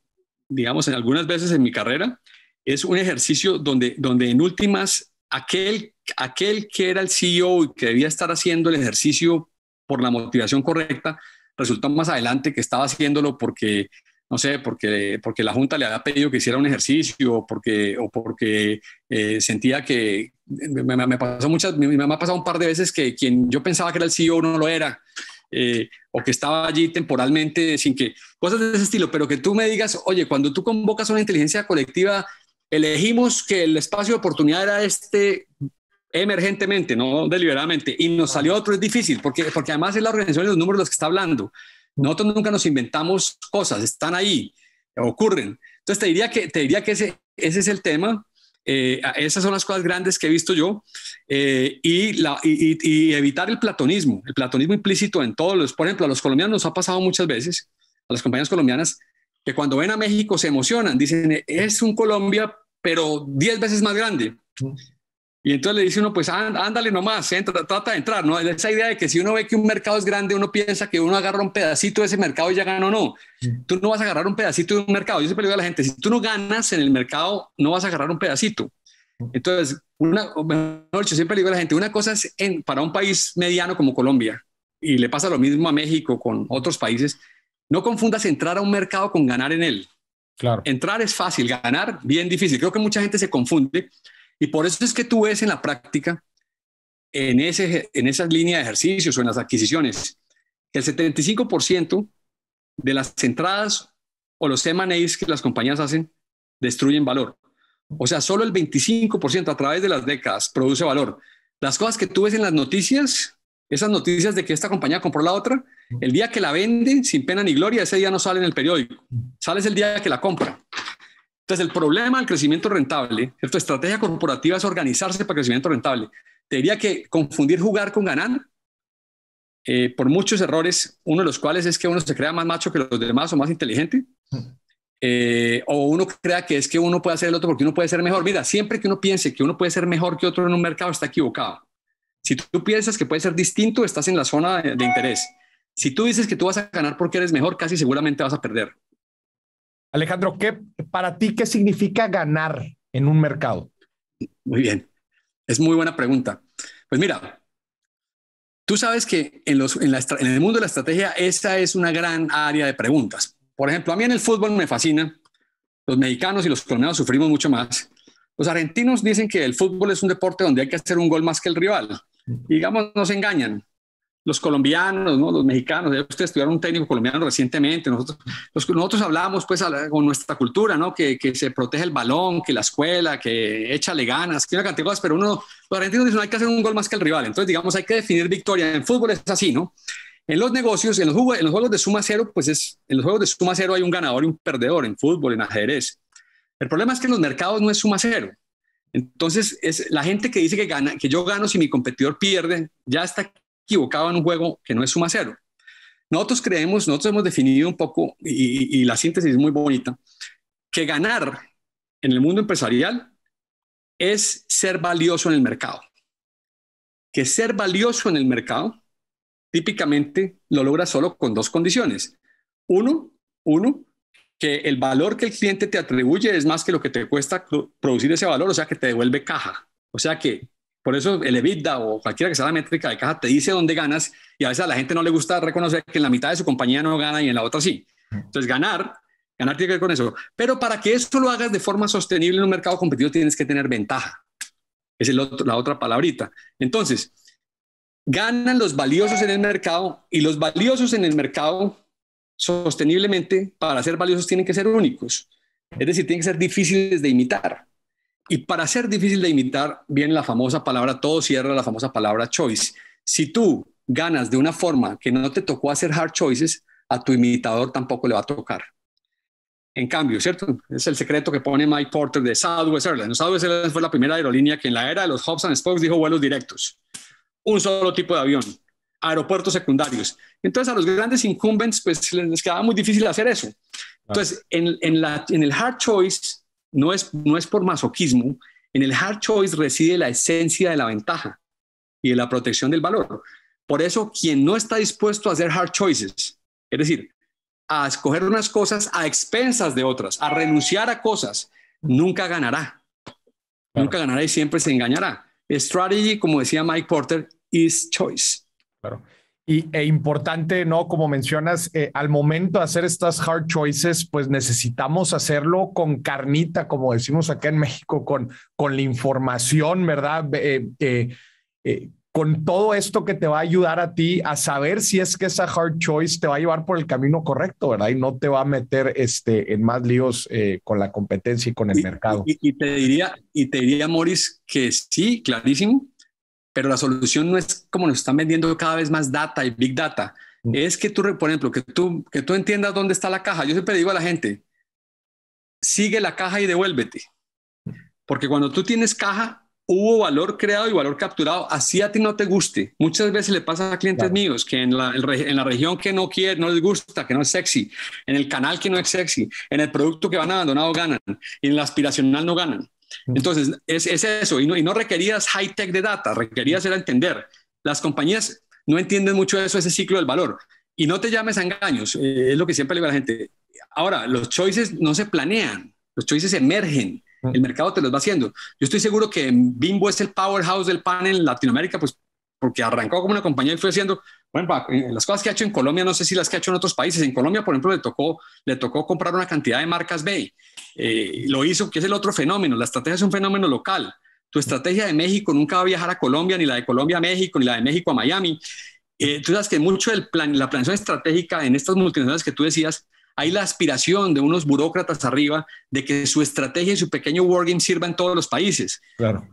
digamos, en algunas veces en mi carrera, es un ejercicio donde, donde en últimas, aquel, aquel que era el CEO y que debía estar haciendo el ejercicio por la motivación correcta, resultó más adelante que estaba haciéndolo porque no sé, porque, porque la Junta le había pedido que hiciera un ejercicio o porque, o porque eh, sentía que me, pasó muchas, me, ha pasado un par de veces que quien yo pensaba que era el CEO no lo era. Eh, o que estaba allí temporalmente sin que, cosas de ese estilo, pero que tú me digas, oye, cuando tú convocas una inteligencia colectiva, elegimos que el espacio de oportunidad era este emergentemente, no deliberadamente, y nos salió otro, es difícil, porque, porque además es la organización de los números los que está hablando. Nosotros nunca nos inventamos cosas, están ahí, ocurren. Entonces te diría que, te diría que ese, ese es el tema. Eh, esas son las cosas grandes que he visto yo eh, y, la, y, y, evitar el platonismo, el platonismo implícito en todos los, por ejemplo, a los colombianos nos ha pasado muchas veces, a las compañías colombianas, que cuando ven a México se emocionan, dicen, es un Colombia, pero 10 veces más grande. Y entonces le dice uno, pues ándale nomás, entra, trata de entrar, ¿no? Esa idea de que si uno ve que un mercado es grande, uno piensa que uno agarra un pedacito de ese mercado y ya o no. Tú no vas a agarrar un pedacito de un mercado. Yo siempre le digo a la gente, si tú no ganas en el mercado, no vas a agarrar un pedacito. Entonces, una, siempre le digo a la gente, una cosa es en, para un país mediano como Colombia, y le pasa lo mismo a México con otros países, no confundas entrar a un mercado con ganar en él. Claro. Entrar es fácil, ganar bien difícil. Creo que mucha gente se confunde y por eso es que tú ves en la práctica, en, ese, en esas líneas de ejercicios o en las adquisiciones, que el 75% de las entradas o los M&As que las compañías hacen destruyen valor. O sea, solo el 25% a través de las décadas produce valor. Las cosas que tú ves en las noticias, esas noticias de que esta compañía compró la otra, el día que la venden, sin pena ni gloria, ese día no sale en el periódico. Sale el día que la compra. Entonces, el problema del crecimiento rentable, ¿cierto? Estrategia corporativa es organizarse para crecimiento rentable. Te diría que confundir jugar con ganar, eh, por muchos errores, uno de los cuales es que uno se crea más macho que los demás o más inteligente, hmm. eh, o uno crea que es que uno puede hacer el otro porque uno puede ser mejor. Mira, siempre que uno piense que uno puede ser mejor que otro en un mercado, está equivocado. Si tú piensas que puede ser distinto, estás en la zona de interés. Si tú dices que tú vas a ganar porque eres mejor, casi seguramente vas a perder. Alejandro, ¿qué para ti qué significa ganar en un mercado? Muy bien, es muy buena pregunta. Pues mira, tú sabes que en, el mundo de la estrategia esa es una gran área de preguntas. Por ejemplo, a mí en el fútbol me fascina. Los mexicanos y los colombianos sufrimos mucho más. Los argentinos dicen que el fútbol es un deporte donde hay que hacer un gol más que el rival. Digamos, nos engañan los colombianos, ¿no? los mexicanos, ustedes estudiaron un técnico colombiano recientemente, nosotros, nosotros hablamos pues con nuestra cultura, ¿no? Que, se protege el balón, que la escuela, que échale ganas, que una cantidad de cosas, pero uno, los argentinos dicen, hay que hacer un gol más que el rival, entonces digamos, hay que definir victoria, en fútbol es así, ¿no? En los negocios, en los, en los juegos de suma cero, pues es, en los juegos de suma cero hay un ganador y un perdedor, en fútbol, en ajedrez. El problema es que en los mercados no es suma cero, entonces, es la gente que dice que, gana, que yo gano si mi competidor pierde, ya está equivocado en un juego que no es suma cero. Nosotros creemos, nosotros hemos definido un poco, y, la síntesis es muy bonita, que ganar en el mundo empresarial es ser valioso en el mercado. Que ser valioso en el mercado típicamente lo logra solo con dos condiciones. Uno, uno, que el valor que el cliente te atribuye es más que lo que te cuesta producir ese valor, o sea que te devuelve caja. O sea que por eso el EBITDA o cualquiera que sea la métrica de caja te dice dónde ganas y a veces a la gente no le gusta reconocer que en la mitad de su compañía no gana y en la otra sí. Mm. Entonces ganar, ganar tiene que ver con eso. Pero para que eso lo hagas de forma sostenible en un mercado competitivo tienes que tener ventaja. es la otra palabrita. Entonces, ganan los valiosos en el mercado y los valiosos en el mercado sosteniblemente para ser valiosos tienen que ser únicos. Es decir, tienen que ser difíciles de imitar. Y para ser difícil de imitar, viene la famosa palabra, todo cierra la famosa palabra choice. Si tú ganas de una forma que no te tocó hacer hard choices, a tu imitador tampoco le va a tocar. En cambio, ¿cierto? Es el secreto que pone Mike Porter de Southwest Airlines. Southwest Airlines fue la primera aerolínea que en la era de los Hobbs and Spokes dijo vuelos directos. Un solo tipo de avión, aeropuertos secundarios. Entonces a los grandes incumbents pues les quedaba muy difícil hacer eso. Entonces en, la, en el hard choice no es, por masoquismo, en el hard choice reside la esencia de la ventaja y de la protección del valor. Por eso, quien no está dispuesto a hacer hard choices, es decir, a escoger unas cosas a expensas de otras, a renunciar a cosas, nunca ganará. Nunca ganará y siempre se engañará. Strategy, como decía Mike Porter, is choice. Claro. Y, e importante, ¿no? Como mencionas, eh, al momento de hacer estas hard choices, pues necesitamos hacerlo con carnita, como decimos acá en México, con, con la información, ¿verdad? Eh, eh, con todo esto que te va a ayudar a ti a saber si es que esa hard choice te va a llevar por el camino correcto, ¿verdad? Y no te va a meter este, en más líos con la competencia y con el mercado. Y, y, te diría, y te diría, Morris, que sí, clarísimo pero la solución no es como nos están vendiendo cada vez más data y big data. Mm. Es que tú, por ejemplo, que tú, que tú entiendas dónde está la caja. Yo siempre digo a la gente, sigue la caja y devuélvete. Porque cuando tú tienes caja, hubo valor creado y valor capturado, así a ti no te guste. Muchas veces le pasa a clientes míos que en la, en la, región que no quieren, no les gusta, que no es sexy, en el canal que no es sexy, en el producto que van abandonado ganan, y en la aspiracional no ganan. Entonces, es, eso, y no, requerías high-tech de data, requerías era entender. Las compañías no entienden mucho eso, ese ciclo del valor. Y no te llames a engaños, eh, es lo que siempre le digo a la gente. Ahora, los choices no se planean, los choices emergen, el mercado te los va haciendo. Yo estoy seguro que Bimbo es el powerhouse del pan en Latinoamérica, pues porque arrancó como una compañía y fue haciendo, bueno, eh, las cosas que ha hecho en Colombia, no sé si las que ha hecho en otros países. En Colombia, por ejemplo, le tocó, le tocó comprar una cantidad de marcas B. Eh, lo hizo, que es el otro fenómeno. La estrategia es un fenómeno local. Tu estrategia de México nunca va a viajar a Colombia, ni la de Colombia a México, ni la de México a Miami. Eh, tú sabes que mucho de plan, la planeación estratégica en estas multinacionales que tú decías, hay la aspiración de unos burócratas arriba de que su estrategia y su pequeño working sirva en todos los países. Claro.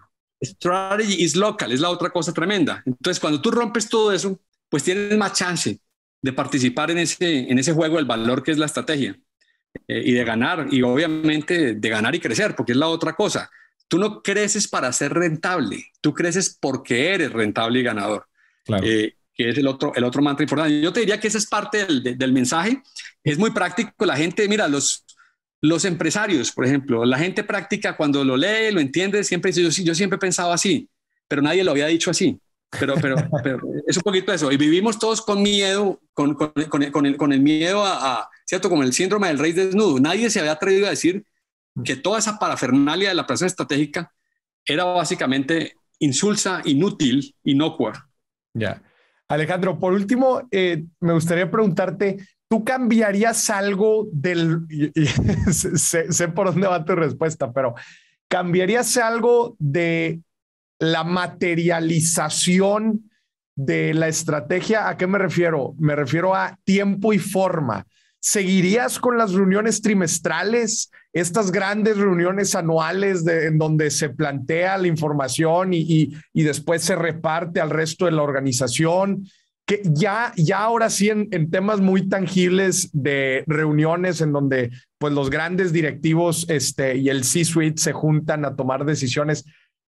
Strategy is local, es la otra cosa tremenda. Entonces, cuando tú rompes todo eso, pues tienes más chance de participar en ese, en ese juego del valor que es la estrategia eh, y de ganar, y obviamente de ganar y crecer, porque es la otra cosa. Tú no creces para ser rentable, tú creces porque eres rentable y ganador, claro. Eh, que es el otro, el otro mantra importante. Yo te diría que esa es parte del, del mensaje. Es muy práctico, la gente, mira, los, los empresarios, por ejemplo, la gente práctica cuando lo lee, lo entiende, siempre dice, yo, yo siempre he pensado así, pero nadie lo había dicho así. Pero, pero, es un poquito eso. Y vivimos todos con miedo, con, el, miedo a, ¿cierto? Como el síndrome del rey desnudo. Nadie se había atrevido a decir que toda esa parafernalia de la presión estratégica era básicamente insulsa, inútil, inocua. Ya. Alejandro, por último, eh, me gustaría preguntarte ¿Tú cambiarías algo del... sé, por dónde va tu respuesta, pero ¿cambiarías algo de la materialización de la estrategia? ¿A qué me refiero? Me refiero a tiempo y forma. ¿Seguirías con las reuniones trimestrales, estas grandes reuniones anuales en donde se plantea la información y, y después se reparte al resto de la organización? ya, ya ahora sí en, temas muy tangibles de reuniones en donde pues los grandes directivos este, y el C-suite se juntan a tomar decisiones,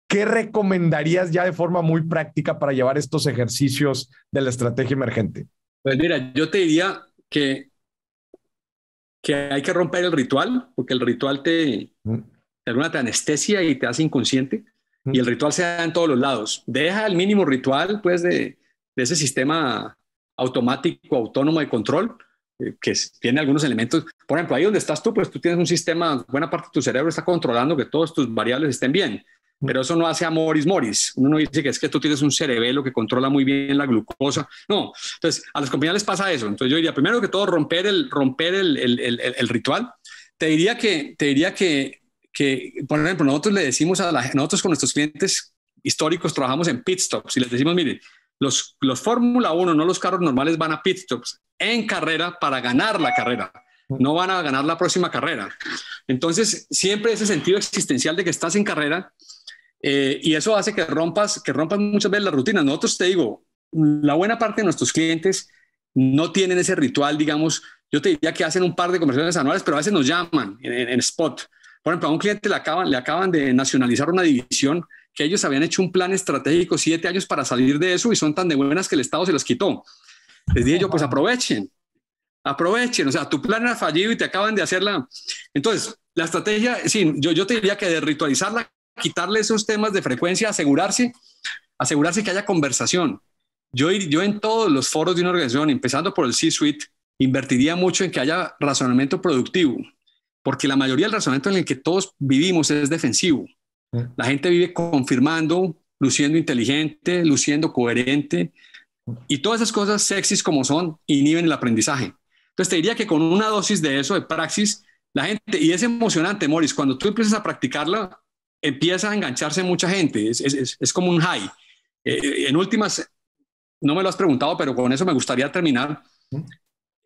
¿qué recomendarías ya de forma muy práctica para llevar estos ejercicios de la estrategia emergente? Pues mira, yo te diría que, que hay que romper el ritual, porque el ritual te, mm. te anestesia y te hace inconsciente, mm. y el ritual se da en todos los lados. Deja el mínimo ritual, pues, de de ese sistema automático, autónomo de control, eh, que tiene algunos elementos. Por ejemplo, ahí donde estás tú, pues tú tienes un sistema, buena parte de tu cerebro está controlando que todos tus variables estén bien, mm. pero eso no hace a Moris Moris. Uno dice que es que tú tienes un cerebelo que controla muy bien la glucosa. No, entonces a las compañías les pasa eso. Entonces yo diría, primero que todo, romper el, romper el, el, ritual. Te diría que, te diría que, que, por ejemplo, nosotros le decimos a la, nosotros con nuestros clientes históricos trabajamos en pit stops y les decimos, mire, los, los Fórmula 1, no los carros normales, van a pit stops en carrera para ganar la carrera. No van a ganar la próxima carrera. Entonces, siempre ese sentido existencial de que estás en carrera eh, y eso hace que rompas, que rompas muchas veces la rutina. Nosotros te digo, la buena parte de nuestros clientes no tienen ese ritual, digamos, yo te diría que hacen un par de conversaciones anuales, pero a veces nos llaman en, spot. Por ejemplo, a un cliente le acaban, le acaban de nacionalizar una división que ellos habían hecho un plan estratégico siete años para salir de eso y son tan de buenas que el Estado se los quitó. Les dije yo, pues aprovechen, aprovechen, o sea, tu plan era fallido y te acaban de hacerla. Entonces, la estrategia, sí, yo, yo te diría que de ritualizarla, quitarle esos temas de frecuencia, asegurarse, asegurarse que haya conversación. Yo, yo en todos los foros de una organización, empezando por el C-Suite, invertiría mucho en que haya razonamiento productivo, porque la mayoría del razonamiento en el que todos vivimos es defensivo. La gente vive confirmando, luciendo inteligente, luciendo coherente, y todas esas cosas sexys como son inhiben el aprendizaje. Entonces te diría que con una dosis de eso, de praxis, la gente, y es emocionante, Morris, cuando tú empiezas a practicarla, empieza a engancharse mucha gente, es, como un high. Eh, en últimas, no me lo has preguntado, pero con eso me gustaría terminar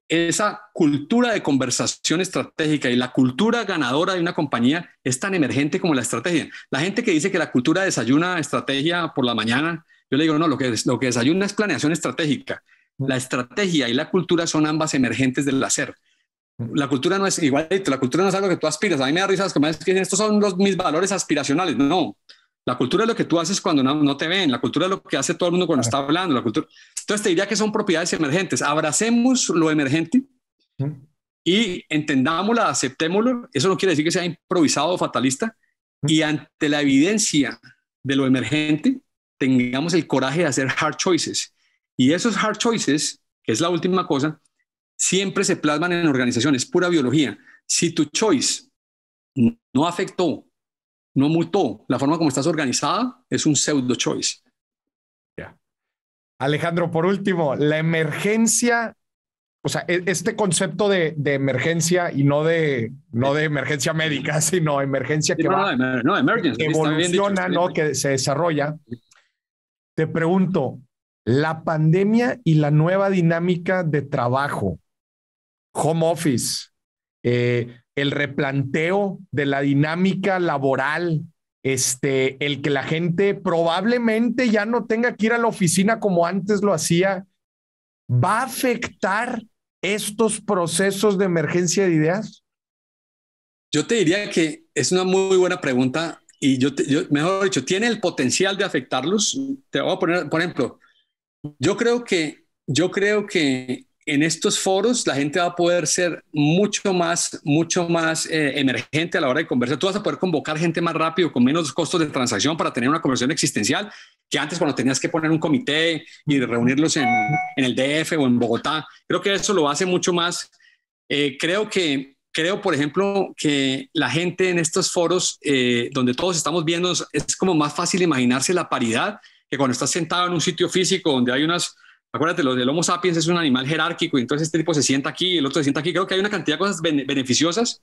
esa cultura de conversación estratégica y la cultura ganadora de una compañía es tan emergente como la estrategia. La gente que dice que la cultura desayuna estrategia por la mañana, yo le digo, no, lo que, lo que desayuna es planeación estratégica. Mm. La estrategia y la cultura son ambas emergentes del hacer. Mm. La cultura no es igual la cultura no es algo que tú aspiras. A mí me da risa que estos son los, mis valores aspiracionales. No, la cultura es lo que tú haces cuando no, te ven, la cultura es lo que hace todo el mundo cuando está hablando, la cultura. Entonces te diría que son propiedades emergentes. Abracemos lo emergente y entendámoslo, aceptémoslo. Eso no quiere decir que sea improvisado o fatalista. Y ante la evidencia de lo emergente, tengamos el coraje de hacer hard choices. Y esos hard choices, que es la última cosa, siempre se plasman en organizaciones, pura biología. Si tu choice no afectó no mutó. La forma como estás organizada es un pseudo choice. Alejandro, por último, la emergencia, o sea, e-, este concepto de, emergencia y no de, no de emergencia médica, sino emergencia que no, evoluciona, ¿no? que se desarrolla. Te pregunto, la pandemia y la nueva dinámica de trabajo, home office, eh, el replanteo de la dinámica laboral, este, el que la gente probablemente ya no tenga que ir a la oficina como antes lo hacía, va a afectar estos procesos de emergencia de ideas? Yo te diría que es una muy buena pregunta y yo, mejor dicho, tiene el potencial de afectarlos. Te voy a poner, por ejemplo, yo creo que, yo creo que en estos foros la gente va a poder ser mucho más, mucho más eh, emergente a la hora de conversar. Tú vas a poder convocar gente más rápido, con menos costos de transacción para tener una conversación existencial que antes cuando tenías que poner un comité y reunirlos en, el DF o en Bogotá. Creo que eso lo hace mucho más. Eh, creo que, creo, por ejemplo, que la gente en estos foros eh, donde todos estamos viendo es como más fácil imaginarse la paridad que cuando estás sentado en un sitio físico donde hay unas acuérdate, lo del Homo sapiens es un animal jerárquico, y entonces este tipo se sienta aquí, el otro se sienta aquí. Creo que hay una cantidad de cosas beneficiosas.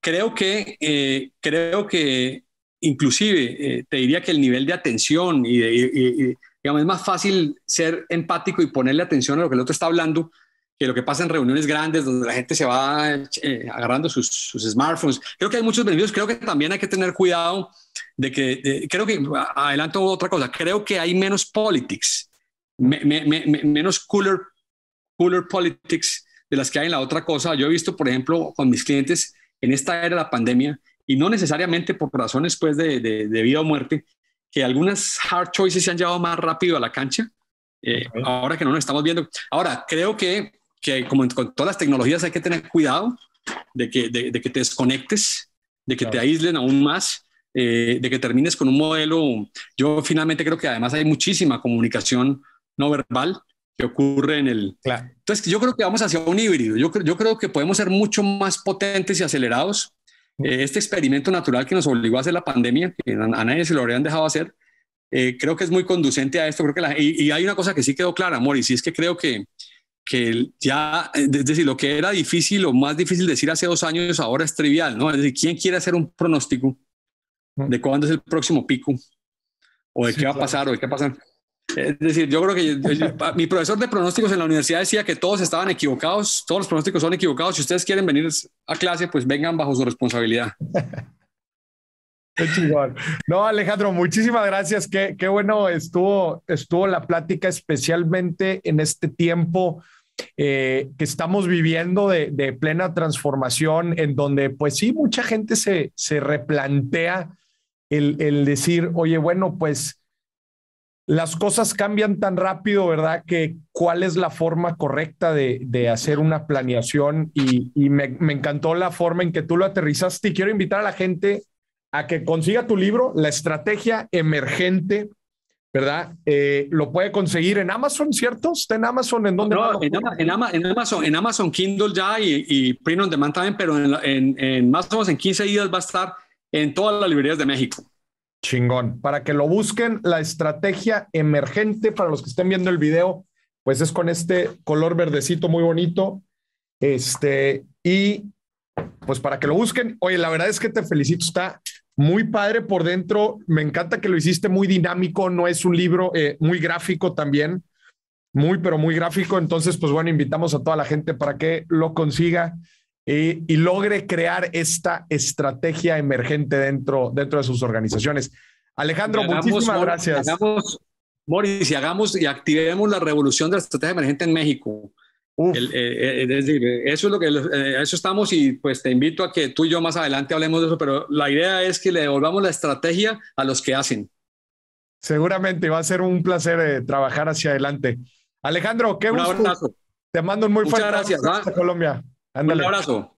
Creo que, eh, creo que inclusive eh, te diría que el nivel de atención y, de, digamos, es más fácil ser empático y ponerle atención a lo que el otro está hablando que lo que pasa en reuniones grandes donde la gente se va eh, agarrando sus, smartphones. Creo que hay muchos beneficios. Creo que también hay que tener cuidado de que, creo que, adelanto otra cosa, creo que hay menos politics menos cooler, cooler politics de las que hay en la otra cosa. Yo he visto, por ejemplo, con mis clientes en esta era de la pandemia, y no necesariamente por razones pues, de, de, vida o muerte, que algunas hard choices se han llevado más rápido a la cancha, eh, ahora que no nos estamos viendo. Ahora, creo que, que como con todas las tecnologías hay que tener cuidado de que, de, que te desconectes, de que te aíslen aún más, eh, de que termines con un modelo. Yo finalmente creo que además hay muchísima comunicación no verbal que ocurre en el... Entonces, yo creo que vamos hacia un híbrido. Yo, yo creo que podemos ser mucho más potentes y acelerados. Mm. Eh, este experimento natural que nos obligó a hacer la pandemia, que a nadie se lo habrían dejado hacer, eh, creo que es muy conducente a esto. Creo que y, hay una cosa que sí quedó clara, amor y es que creo que, que ya, eh, es decir, lo que era difícil o más difícil decir hace dos años, ahora es trivial, ¿no? ¿quién quiere hacer un pronóstico mm. de cuándo es el próximo pico? ¿O de qué va a pasar? ¿O de qué va a pasar? Es decir, yo creo que mi profesor de pronósticos en la universidad decía que todos estaban equivocados, todos los pronósticos son equivocados. Si ustedes quieren venir a clase, pues vengan bajo su responsabilidad. No, Alejandro, muchísimas gracias. Qué, bueno estuvo, estuvo la plática, especialmente en este tiempo eh, que estamos viviendo de, plena transformación, en donde, pues sí, mucha gente se, se replantea el, el decir, oye, bueno, pues las cosas cambian tan rápido, ¿verdad? Que cuál es la forma correcta de, hacer una planeación y, me, encantó la forma en que tú lo aterrizaste y quiero invitar a la gente a que consiga tu libro, La Estrategia Emergente, ¿verdad? Eh, lo puede conseguir en Amazon, ¿cierto? ¿Está en Amazon? ¿En dónde? No, en, Amazon, en Amazon Kindle ya y, y Print On Demand también, pero en, en más o menos en 15 días va a estar en todas las librerías de México. Chingón. Para que lo busquen, la estrategia emergente para los que estén viendo el video, pues es con este color verdecito muy bonito. Este, y pues para que lo busquen, oye, la verdad es que te felicito, está muy padre por dentro, me encanta que lo hiciste muy dinámico, no es un libro eh, muy gráfico también, muy, pero muy gráfico, entonces, pues bueno, invitamos a toda la gente para que lo consiga eh, y, logre crear esta estrategia emergente dentro, dentro de sus organizaciones. Alejandro, muchísimas gracias. Y hagamos, Moris, y hagamos y activemos la revolución de la estrategia emergente en México. Eh, eh, es eso es lo que eso estamos y pues te invito a que tú y yo más adelante hablemos de eso, pero la idea es que le devolvamos la estrategia a los que hacen. Seguramente va a ser un placer trabajar hacia adelante. Alejandro, qué gusto. Te mando un muy fuerte abrazo. Gracias, ¿ah? Colombia. Un abrazo.